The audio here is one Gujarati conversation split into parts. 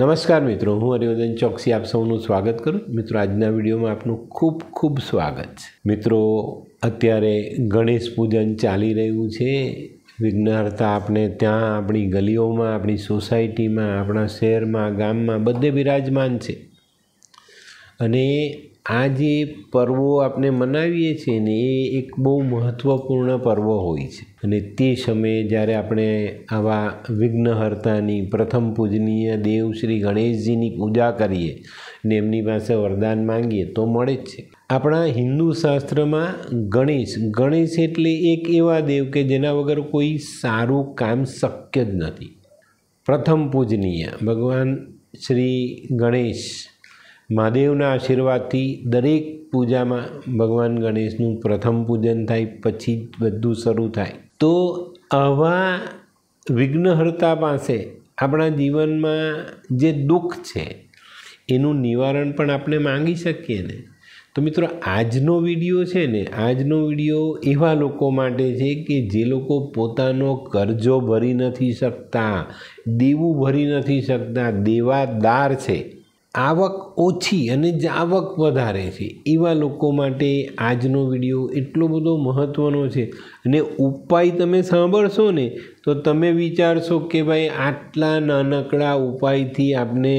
નમસ્કાર મિત્રો હું હરિવર્ધન ચોકસી આપ સૌનું સ્વાગત કરું મિત્રો આજના વિડીયોમાં આપનું ખૂબ ખૂબ સ્વાગત છે મિત્રો અત્યારે ગણેશ પૂજન ચાલી રહ્યું છે વિઘ્નહર્તા આપણે ત્યાં આપણી ગલીઓમાં આપણી સોસાયટીમાં આપણા શહેરમાં ગામમાં બધે બિરાજમાન છે અને આ જે પર્વો આપણે મનાવીએ છીએ ને એ એક બહુ મહત્ત્વપૂર્ણ પર્વ હોય છે અને તે સમયે જ્યારે આપણે આવા વિઘ્નહર્તાની પ્રથમ પૂજનીય દેવ શ્રી ગણેશજીની પૂજા કરીએ ને એમની પાસે વરદાન માંગીએ તો મળે જ છે આપણા હિન્દુ શાસ્ત્રમાં ગણેશ ગણેશ એટલે એક એવા દેવ કે જેના વગર કોઈ સારું કામ શક્ય જ નથી પ્રથમ પૂજનીય ભગવાન શ્રી ગણેશ મહાદેવના આશીર્વાદથી દરેક પૂજામાં ભગવાન ગણેશનું પ્રથમ પૂજન થાય પછી જ બધું શરૂ થાય તો આવા વિઘ્નહર્તા પાસે આપણા જીવનમાં જે દુઃખ છે એનું નિવારણ પણ આપણે માંગી શકીએ ને તો મિત્રો આજનો વિડીયો છે ને આજનો વિડીયો એવા લોકો માટે છે કે જે લોકો પોતાનો કરજો ભરી નથી શકતા દેવું ભરી નથી શકતા દેવાદાર છે આવક ઓછી અને આવક વધારે છે એવા લોકો માટે આજનો વિડીયો એટલો બધો મહત્ત્વનો છે અને ઉપાય તમે સાંભળશો ને તો તમે વિચારશો કે ભાઈ આટલા નાનકડા ઉપાયથી આપણે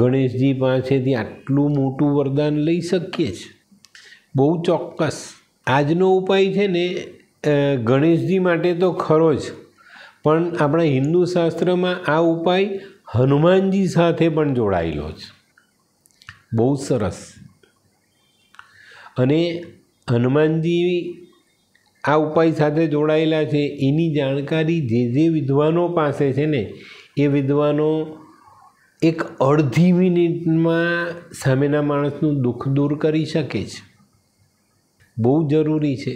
ગણેશજી પાસેથી આટલું મોટું વરદાન લઈ શકીએ છીએ બહુ ચોક્કસ આજનો ઉપાય છે ને ગણેશજી માટે તો ખરો જ પણ આપણા હિન્દુ શાસ્ત્રમાં આ ઉપાય હનુમાનજી સાથે પણ જોડાયેલો છે બહુ સરસ અને હનુમાનજી આ ઉપાય સાથે જોડાયેલા છે એની જાણકારી જે જે વિદ્વાનો પાસે છે ને એ વિદ્વાનો એક અડધી મિનિટમાં સામેના માણસનું દુઃખ દૂર કરી શકે છે બહુ જરૂરી છે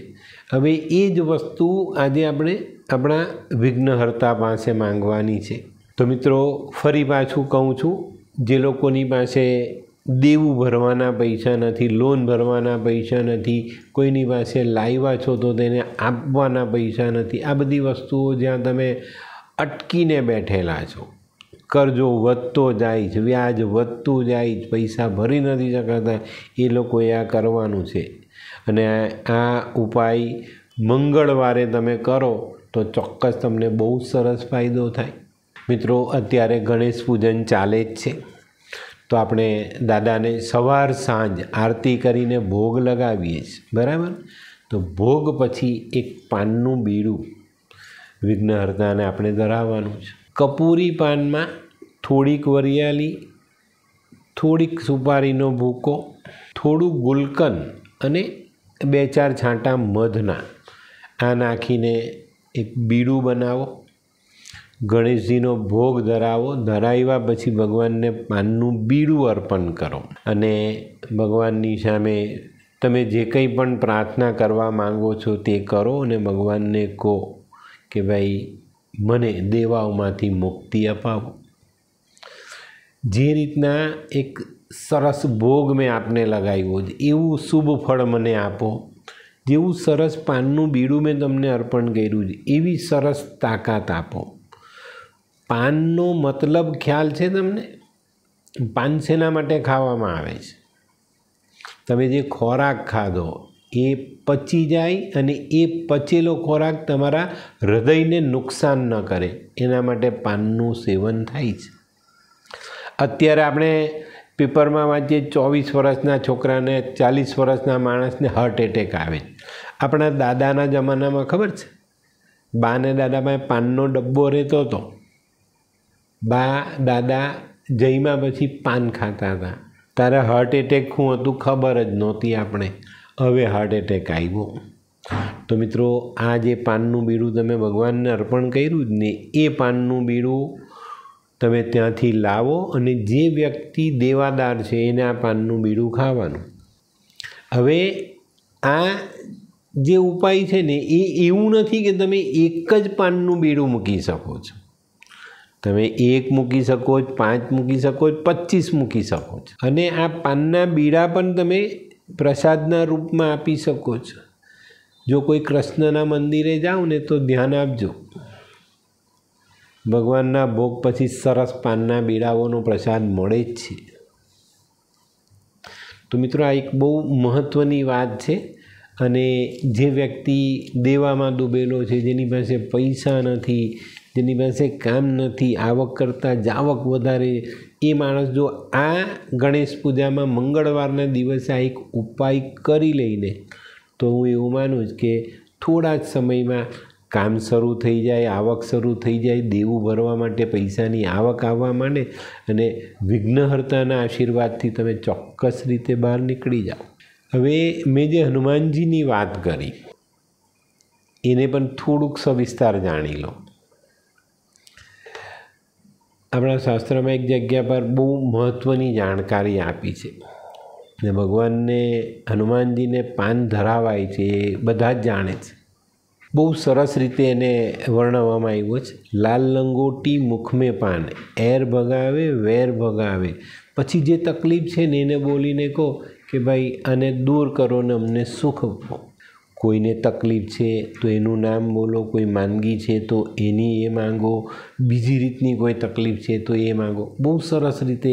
હવે એ જ વસ્તુ આજે આપણે આપણા વિઘ્નહર્તા પાસે માંગવાની છે તો મિત્રો ફરી પાછું કહું છું જે લોકોની પાસે દેવું ભરવાના પૈસા નથી લોન ભરવાના પૈસા નથી કોઈની પાસે લાવ્યા છો તો તેને આપવાના પૈસા નથી આ બધી વસ્તુઓ જ્યાં તમે અટકીને બેઠેલા છો કરજો વધતો જાય છે વ્યાજ વધતું જાય છે પૈસા ભરી નથી શકાતા એ લોકોએ આ કરવાનું છે અને આ ઉપાય મંગળવારે તમે કરો તો ચોક્કસ તમને બહુ સરસ ફાયદો થાય મિત્રો અત્યારે ગણેશ પૂજન ચાલે જ છે તો આપણે દાદાને સવાર સાંજ આરતી કરીને ભોગ લગાવીએ છીએ બરાબર તો ભોગ પછી એક પાનનું બીડું વિઘ્નહર્તાને આપણે ધરાવવાનું છે કપૂરી પાનમાં થોડીક વરિયાળી થોડીક સુપારીનો ભૂકો થોડું ગુલકન અને બે ચાર છાંટા મધના આ નાખીને એક બીડું બનાવો ગણેશજીનો ભોગ ધરાવો ધરાવ્યા પછી ભગવાનને પાનનું બીડું અર્પણ કરો અને ભગવાનની સામે તમે જે કંઈ પણ પ્રાર્થના કરવા માગો છો તે કરો અને ભગવાનને કહો કે ભાઈ મને દેવાઓમાંથી મુક્તિ અપાવો જે રીતના એક સરસ ભોગ મેં આપને લગાવ્યો છે એવું શુભ ફળ મને આપો જેવું સરસ પાનનું બીડું મેં તમને અર્પણ કર્યું છે એવી સરસ તાકાત આપો પાનનો મતલબ ખ્યાલ છે તમને પાન શેના માટે ખાવામાં આવે છે તમે જે ખોરાક ખાધો એ પચી જાય અને એ પચેલો ખોરાક તમારા હૃદયને નુકસાન ન કરે એના માટે પાનનું સેવન થાય છે અત્યારે આપણે પેપરમાં વાંચીએ ચોવીસ વર્ષના છોકરાને ચાલીસ વર્ષના માણસને હાર્ટ એટેક આવે આપણા દાદાના જમાનામાં ખબર છે બાને પાસે પાનનો ડબ્બો રહેતો હતો બા દાદા જઈમાં પછી પાન ખાતા હતા તારે હાર્ટ એટેક શું હતું ખબર જ નહોતી આપણે હવે હાર્ટ એટેક આવ્યો તો મિત્રો આ જે પાનનું બીડું તમે ભગવાનને અર્પણ કર્યું જ ને એ પાનનું બીડું તમે ત્યાંથી લાવો અને જે વ્યક્તિ દેવાદાર છે એને આ પાનનું બીડું ખાવાનું હવે આ જે ઉપાય છે ને એ એવું નથી કે તમે એક જ પાનનું બીડું મૂકી શકો છો તમે એક મૂકી શકો છો પાંચ મૂકી શકો છો પચીસ મૂકી શકો છો અને આ પાનના બીડા પણ તમે પ્રસાદના રૂપમાં આપી શકો છો જો કોઈ કૃષ્ણના મંદિરે જાઓ ને તો ધ્યાન આપજો ભગવાનના ભોગ પછી સરસ પાનના બીડાઓનો પ્રસાદ મળે જ છે તો મિત્રો આ એક બહુ મહત્ત્વની વાત છે અને જે વ્યક્તિ દેવામાં ડૂબેલો છે જેની પાસે પૈસા નથી જેની પાસે કામ નથી આવક કરતાં જાવક વધારે એ માણસ જો આ ગણેશ પૂજામાં મંગળવારના દિવસે આ એક ઉપાય કરી લઈને તો હું એવું માનું જ કે થોડા જ સમયમાં કામ શરૂ થઈ જાય આવક શરૂ થઈ જાય દેવું ભરવા માટે પૈસાની આવક આવવા માંડે અને વિઘ્નહર્તાના આશીર્વાદથી તમે ચોક્કસ રીતે બહાર નીકળી જાઓ હવે મેં જે હનુમાનજીની વાત કરી એને પણ થોડુંક સવિસ્તાર જાણી લો આપણા શાસ્ત્રમાં એક જગ્યા પર બહુ મહત્ત્વની જાણકારી આપી છે ને ભગવાનને હનુમાનજીને પાન ધરાવાય છે એ બધા જ જાણે છે બહુ સરસ રીતે એને વર્ણવવામાં આવ્યું છે લાલ લંગોટી મુખમે પાન એર ભગાવે વેર ભગાવે પછી જે તકલીફ છે ને એને બોલીને કહો કે ભાઈ આને દૂર કરો ને અમને સુખ આપો કોઈને તકલીફ છે તો એનું નામ બોલો કોઈ માંદગી છે તો એની એ માંગો બીજી રીતની કોઈ તકલીફ છે તો એ માંગો બહુ સરસ રીતે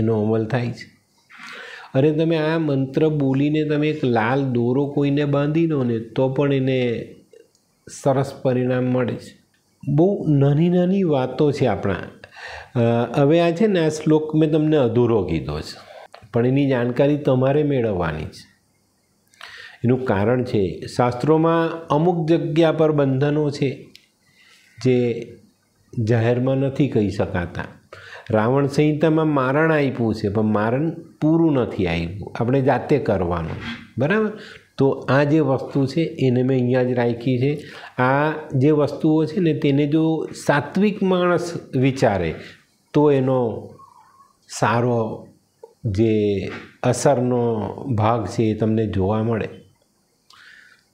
એનો અમલ થાય છે અરે તમે આ મંત્ર બોલીને તમે એક લાલ દોરો કોઈને બાંધી દો ને તો પણ એને સરસ પરિણામ મળે છે બહુ નાની નાની વાતો છે આપણા હવે આ છે ને આ શ્લોક મેં તમને અધૂરો કીધો છે પણ એની જાણકારી તમારે મેળવવાની છે એનું કારણ છે શાસ્ત્રોમાં અમુક જગ્યા પર બંધનો છે જે જાહેરમાં નથી કહી શકાતા રાવણ સંહિતામાં મારણ આપ્યું છે પણ મારણ પૂરું નથી આવ્યું આપણે જાતે કરવાનું બરાબર તો આ જે વસ્તુ છે એને મેં અહીંયા જ રાખી છે આ જે વસ્તુઓ છે ને તેને જો સાત્વિક માણસ વિચારે તો એનો સારો જે અસરનો ભાગ છે એ તમને જોવા મળે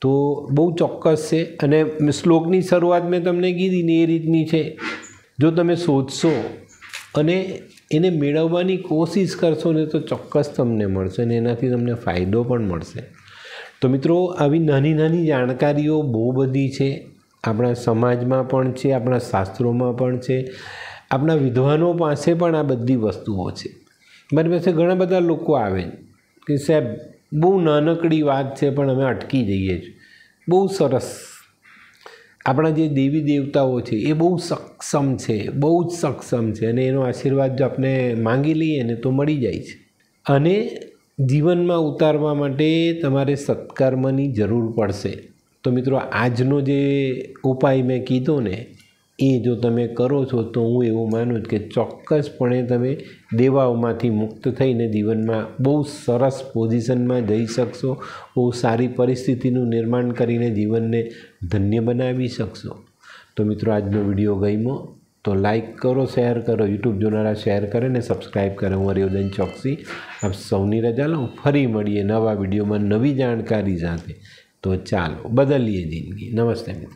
તો બહુ ચોક્કસ છે અને શ્લોકની શરૂઆત મેં તમને કીધી ને એ રીતની છે જો તમે શોધશો અને એને મેળવવાની કોશિશ કરશો ને તો ચોક્કસ તમને મળશે અને એનાથી તમને ફાયદો પણ મળશે તો મિત્રો આવી નાની નાની જાણકારીઓ બહુ બધી છે આપણા સમાજમાં પણ છે આપણા શાસ્ત્રોમાં પણ છે આપણા વિદ્વાનો પાસે પણ આ બધી વસ્તુઓ છે મારી પાસે ઘણા બધા લોકો આવે કે સાહેબ બહુ નાનકડી વાત છે પણ અમે અટકી જઈએ છીએ બહુ સરસ આપણા જે દેવી દેવતાઓ છે એ બહુ સક્ષમ છે બહુ જ સક્ષમ છે અને એનો આશીર્વાદ જો આપણે માંગી લઈએ ને તો મળી જાય છે અને જીવનમાં ઉતારવા માટે તમારે સત્કર્મની જરૂર પડશે તો મિત્રો આજનો જે ઉપાય મેં કીધો ને એ જો તમે કરો છો તો હું એવું માનું કે ચોક્કસપણે તમે દેવાઓમાંથી મુક્ત થઈને જીવનમાં બહુ સરસ પોઝિશનમાં જઈ શકશો બહુ સારી પરિસ્થિતિનું નિર્માણ કરીને જીવનને ધન્ય બનાવી શકશો તો મિત્રો આજનો વિડીયો ગઈમો તો લાઇક કરો શેર કરો યુટ્યુબ જોનારા શેર કરે ને સબસ્ક્રાઈબ કરે હું હરિયોદન ચોકસી આપ સૌની રજા લઉં ફરી મળીએ નવા વિડીયોમાં નવી જાણકારી સાથે તો ચાલો બદલીએ જિંદગી નમસ્તે મિત્રો